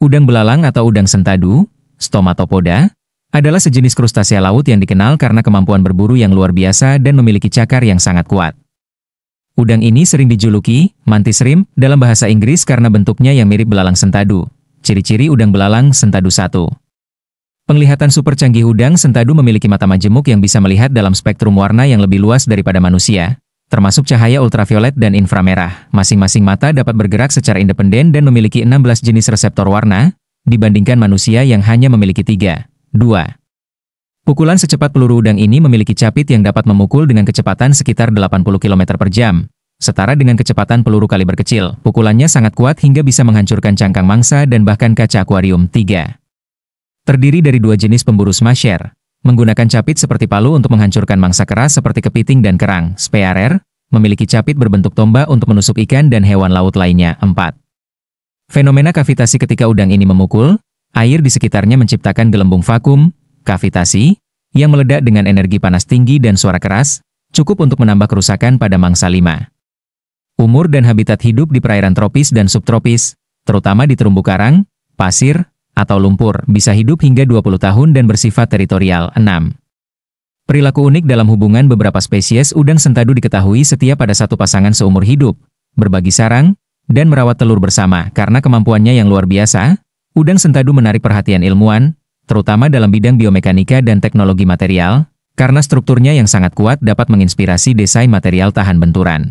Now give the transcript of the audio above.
Udang belalang atau udang sentadu, stomatopoda, adalah sejenis krustasea laut yang dikenal karena kemampuan berburu yang luar biasa dan memiliki cakar yang sangat kuat. Udang ini sering dijuluki mantis rim dalam bahasa Inggris karena bentuknya yang mirip belalang sentadu. Ciri-ciri udang belalang sentadu 1. Penglihatan super canggih udang sentadu memiliki mata majemuk yang bisa melihat dalam spektrum warna yang lebih luas daripada manusia, termasuk cahaya ultraviolet dan inframerah. Masing-masing mata dapat bergerak secara independen dan memiliki 16 jenis reseptor warna, dibandingkan manusia yang hanya memiliki 3. 2. Pukulan secepat peluru udang ini memiliki capit yang dapat memukul dengan kecepatan sekitar 80 km per jam, setara dengan kecepatan peluru kaliber kecil. Pukulannya sangat kuat hingga bisa menghancurkan cangkang mangsa dan bahkan kaca akuarium 3. Terdiri dari dua jenis pemburu smasher, menggunakan capit seperti palu untuk menghancurkan mangsa keras seperti kepiting dan kerang. Spearer memiliki capit berbentuk tombak untuk menusuk ikan dan hewan laut lainnya. 4. Fenomena kavitasi ketika udang ini memukul, air di sekitarnya menciptakan gelembung vakum, kavitasi, yang meledak dengan energi panas tinggi dan suara keras, cukup untuk menambah kerusakan pada mangsa lima. Umur dan habitat hidup di perairan tropis dan subtropis, terutama di terumbu karang, pasir, atau lumpur, bisa hidup hingga 20 tahun dan bersifat teritorial. 6. Perilaku unik dalam hubungan beberapa spesies udang sentadu diketahui setia pada satu pasangan seumur hidup, berbagi sarang, dan merawat telur bersama. Karena kemampuannya yang luar biasa, udang sentadu menarik perhatian ilmuwan, terutama dalam bidang biomekanika dan teknologi material, karena strukturnya yang sangat kuat dapat menginspirasi desain material tahan benturan.